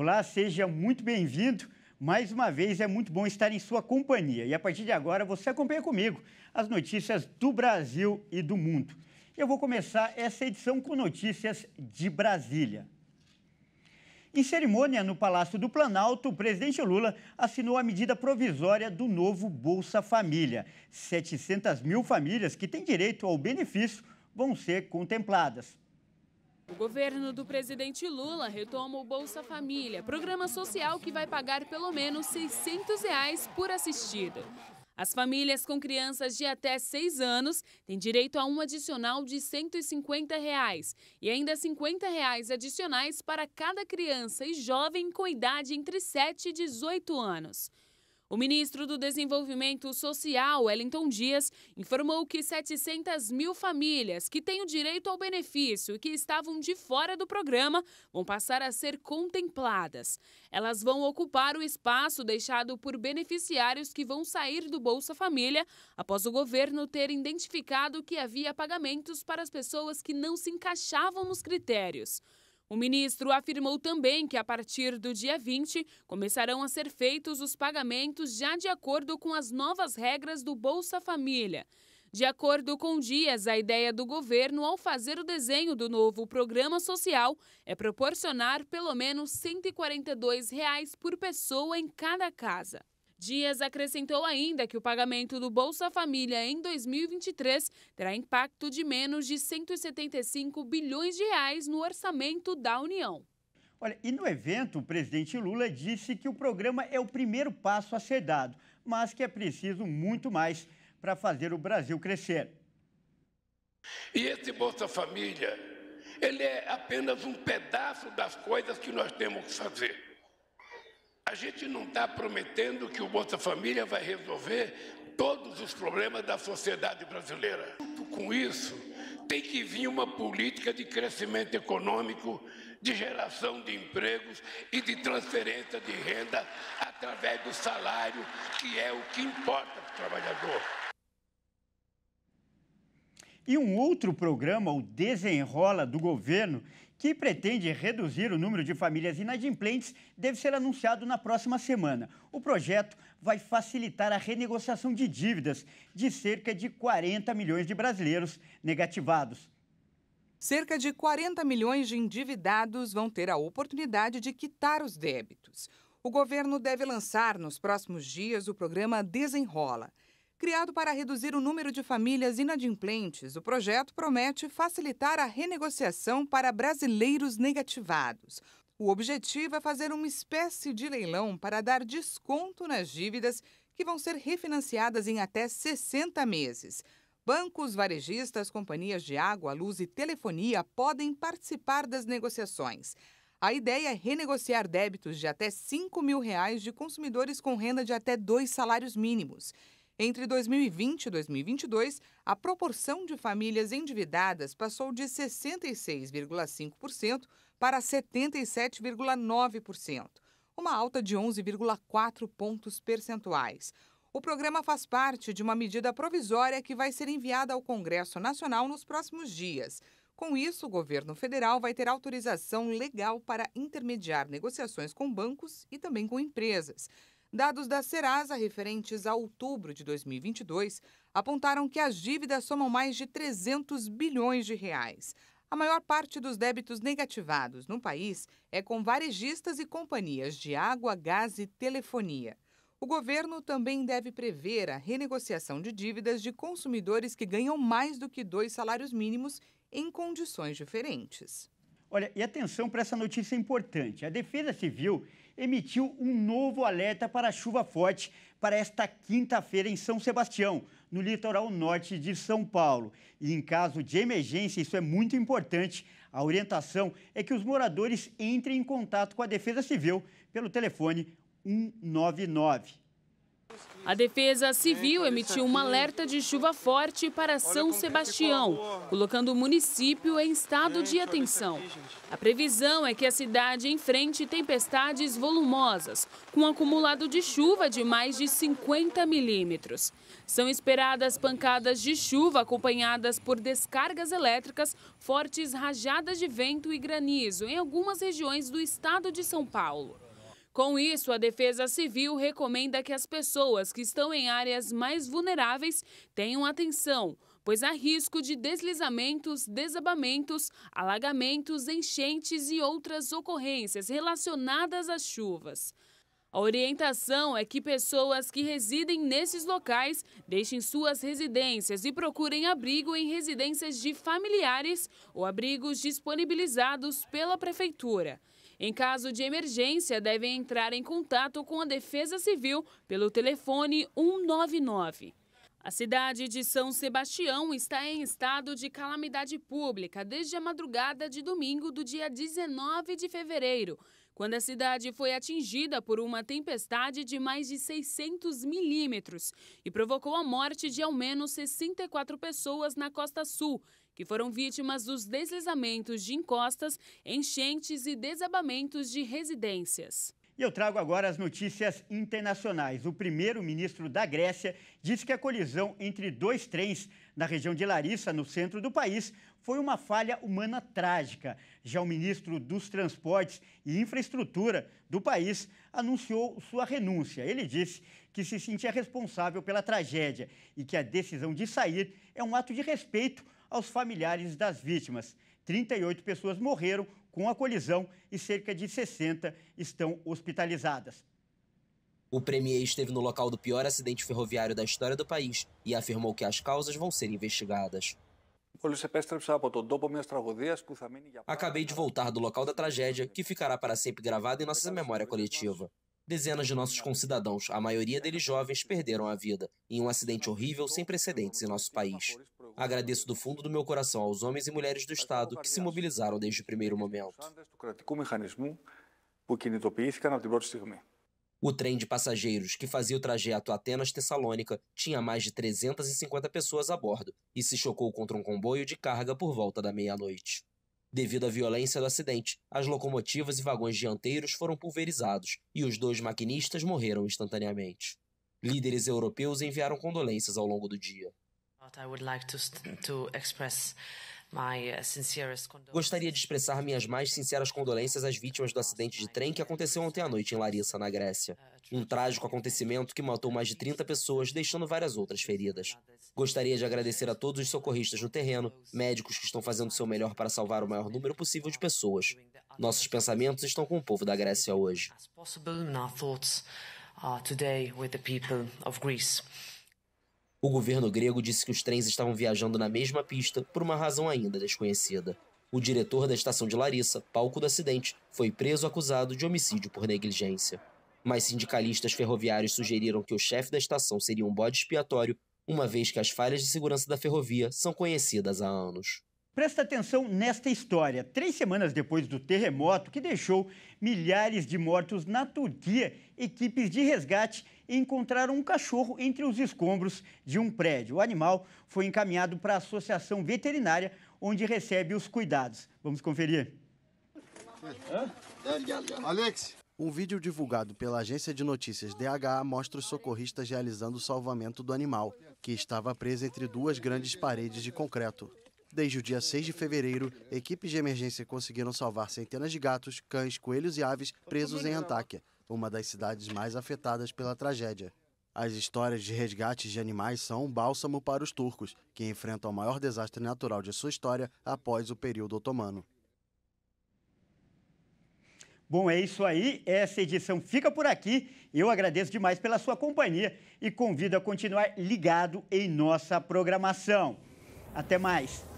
Olá, seja muito bem-vindo. Mais uma vez é muito bom estar em sua companhia e a partir de agora você acompanha comigo as notícias do Brasil e do mundo. Eu vou começar essa edição com notícias de Brasília. Em cerimônia no Palácio do Planalto, o presidente Lula assinou a medida provisória do novo Bolsa Família. 700 mil famílias que têm direito ao benefício vão ser contempladas. O governo do presidente Lula retoma o Bolsa Família, programa social que vai pagar pelo menos R$ 600 reais por assistido. As famílias com crianças de até 6 anos têm direito a um adicional de R$ 150 reais, e ainda R$ 50 reais adicionais para cada criança e jovem com idade entre 7 e 18 anos. O ministro do Desenvolvimento Social, Wellington Dias, informou que 700 mil famílias que têm o direito ao benefício e que estavam de fora do programa vão passar a ser contempladas. Elas vão ocupar o espaço deixado por beneficiários que vão sair do Bolsa Família após o governo ter identificado que havia pagamentos para as pessoas que não se encaixavam nos critérios. O ministro afirmou também que, a partir do dia 20, começarão a ser feitos os pagamentos já de acordo com as novas regras do Bolsa Família. De acordo com Dias, a ideia do governo, ao fazer o desenho do novo programa social, é proporcionar pelo menos R$ 142 reais por pessoa em cada casa. Dias acrescentou ainda que o pagamento do Bolsa Família em 2023 terá impacto de menos de 175 bilhões de reais no orçamento da União. Olha, e no evento, o presidente Lula disse que o programa é o primeiro passo a ser dado, mas que é preciso muito mais para fazer o Brasil crescer. E esse Bolsa Família, ele é apenas um pedaço das coisas que nós temos que fazer. A gente não está prometendo que o Bolsa Família vai resolver todos os problemas da sociedade brasileira. com isso, tem que vir uma política de crescimento econômico, de geração de empregos e de transferência de renda através do salário, que é o que importa para o trabalhador e um outro programa, o Desenrola do Governo, que pretende reduzir o número de famílias inadimplentes, deve ser anunciado na próxima semana. O projeto vai facilitar a renegociação de dívidas de cerca de 40 milhões de brasileiros negativados. Cerca de 40 milhões de endividados vão ter a oportunidade de quitar os débitos. O governo deve lançar nos próximos dias o programa Desenrola. Criado para reduzir o número de famílias inadimplentes, o projeto promete facilitar a renegociação para brasileiros negativados. O objetivo é fazer uma espécie de leilão para dar desconto nas dívidas que vão ser refinanciadas em até 60 meses. Bancos, varejistas, companhias de água, luz e telefonia podem participar das negociações. A ideia é renegociar débitos de até 5 mil reais de consumidores com renda de até dois salários mínimos entre 2020 e 2022, a proporção de famílias endividadas passou de 66,5% para 77,9%, uma alta de 11,4 pontos percentuais. O programa faz parte de uma medida provisória que vai ser enviada ao Congresso Nacional nos próximos dias. Com isso, o governo federal vai ter autorização legal para intermediar negociações com bancos e também com empresas. Dados da Serasa referentes a outubro de 2022 apontaram que as dívidas somam mais de 300 bilhões de reais. A maior parte dos débitos negativados no país é com varejistas e companhias de água, gás e telefonia. O governo também deve prever a renegociação de dívidas de consumidores que ganham mais do que dois salários mínimos em condições diferentes. Olha, e atenção para essa notícia importante. A Defesa Civil emitiu um novo alerta para chuva forte para esta quinta-feira em São Sebastião, no litoral norte de São Paulo. E em caso de emergência, isso é muito importante. A orientação é que os moradores entrem em contato com a Defesa Civil pelo telefone 199. A Defesa Civil emitiu um alerta de chuva forte para São Sebastião, colocando o município em estado de atenção. A previsão é que a cidade enfrente tempestades volumosas, com um acumulado de chuva de mais de 50 milímetros. São esperadas pancadas de chuva acompanhadas por descargas elétricas, fortes rajadas de vento e granizo em algumas regiões do estado de São Paulo. Com isso, a Defesa Civil recomenda que as pessoas que estão em áreas mais vulneráveis tenham atenção, pois há risco de deslizamentos, desabamentos, alagamentos, enchentes e outras ocorrências relacionadas às chuvas. A orientação é que pessoas que residem nesses locais deixem suas residências e procurem abrigo em residências de familiares ou abrigos disponibilizados pela Prefeitura. Em caso de emergência, devem entrar em contato com a Defesa Civil pelo telefone 199. A cidade de São Sebastião está em estado de calamidade pública desde a madrugada de domingo do dia 19 de fevereiro, quando a cidade foi atingida por uma tempestade de mais de 600 milímetros e provocou a morte de ao menos 64 pessoas na costa sul que foram vítimas dos deslizamentos de encostas, enchentes e desabamentos de residências. E eu trago agora as notícias internacionais. O primeiro-ministro da Grécia disse que a colisão entre dois trens na região de Larissa, no centro do país, foi uma falha humana trágica. Já o ministro dos Transportes e Infraestrutura do país anunciou sua renúncia. Ele disse que se sentia responsável pela tragédia e que a decisão de sair é um ato de respeito aos familiares das vítimas. 38 pessoas morreram com a colisão e cerca de 60 estão hospitalizadas. O premier esteve no local do pior acidente ferroviário da história do país e afirmou que as causas vão ser investigadas. Acabei de voltar do local da tragédia, que ficará para sempre gravado em nossa memória coletiva. Dezenas de nossos concidadãos, a maioria deles jovens, perderam a vida, em um acidente horrível sem precedentes em nosso país. Agradeço do fundo do meu coração aos homens e mulheres do Estado que se mobilizaram desde o primeiro momento. É o trem de passageiros que fazia o trajeto Atenas-Tessalônica tinha mais de 350 pessoas a bordo e se chocou contra um comboio de carga por volta da meia-noite. Devido à violência do acidente, as locomotivas e vagões dianteiros foram pulverizados e os dois maquinistas morreram instantaneamente. Líderes europeus enviaram condolências ao longo do dia. Uh, Gostaria de expressar minhas mais sinceras condolências às vítimas do acidente de trem que aconteceu ontem à noite em Larissa, na Grécia. Um trágico acontecimento que matou mais de 30 pessoas, deixando várias outras feridas. Gostaria de agradecer a todos os socorristas no terreno, médicos que estão fazendo seu melhor para salvar o maior número possível de pessoas. Nossos pensamentos estão com o povo da Grécia hoje. O governo grego disse que os trens estavam viajando na mesma pista por uma razão ainda desconhecida. O diretor da estação de Larissa, palco do acidente, foi preso acusado de homicídio por negligência. Mas sindicalistas ferroviários sugeriram que o chefe da estação seria um bode expiatório, uma vez que as falhas de segurança da ferrovia são conhecidas há anos. Presta atenção nesta história. Três semanas depois do terremoto que deixou milhares de mortos na Turquia, equipes de resgate encontraram um cachorro entre os escombros de um prédio. O animal foi encaminhado para a associação veterinária, onde recebe os cuidados. Vamos conferir. Alex. Um vídeo divulgado pela agência de notícias DHA mostra os socorristas realizando o salvamento do animal, que estava preso entre duas grandes paredes de concreto. Desde o dia 6 de fevereiro, equipes de emergência conseguiram salvar centenas de gatos, cães, coelhos e aves presos em Antáquia, uma das cidades mais afetadas pela tragédia. As histórias de resgates de animais são um bálsamo para os turcos, que enfrentam o maior desastre natural de sua história após o período otomano. Bom, é isso aí. Essa edição fica por aqui. Eu agradeço demais pela sua companhia e convido a continuar ligado em nossa programação. Até mais!